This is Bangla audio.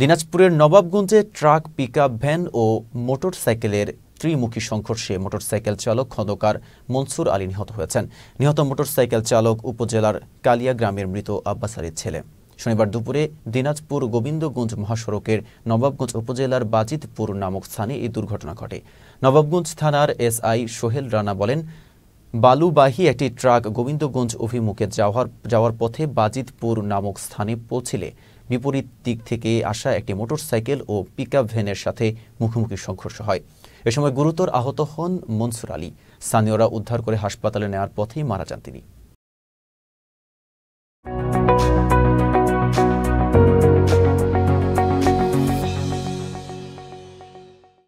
দিনাজপুরের নবাবগঞ্জে ট্রাক পিকআপ ভ্যান ও মোটরসাইকেলের ত্রিমুখী সংঘর্ষে মোটরসাইকেল চালক খন্দকার মনসুর আলী নিহত হয়েছেন নিহত মোটরসাইকেল চালক উপজেলার কালিয়া গ্রামের মৃত আব্বাস আলীর ছেলে শনিবার দুপুরে দিনাজপুর গোবিন্দগঞ্জ মহাসড়কের নবাবগঞ্জ উপজেলার বাজিতপুর নামক স্থানে এই দুর্ঘটনা ঘটে নবাবগঞ্জ থানার এসআই সোহেল রানা বলেন বালুবাহী একটি ট্রাক গোবিন্দগঞ্জ অভিমুখে যাওয়ার যাওয়ার পথে বাজিতপুর নামক স্থানে পৌঁছিলে বিপরীত দিক থেকে আসা একটি মোটরসাইকেল ও পিকআপ ভ্যানের সাথে মুখোমুখি সংঘর্ষ হয় এ সময় গুরুতর আহত হন মনসুর আলী স্থানীয়রা উদ্ধার করে হাসপাতালে নেওয়ার পথেই মারা যান তিনি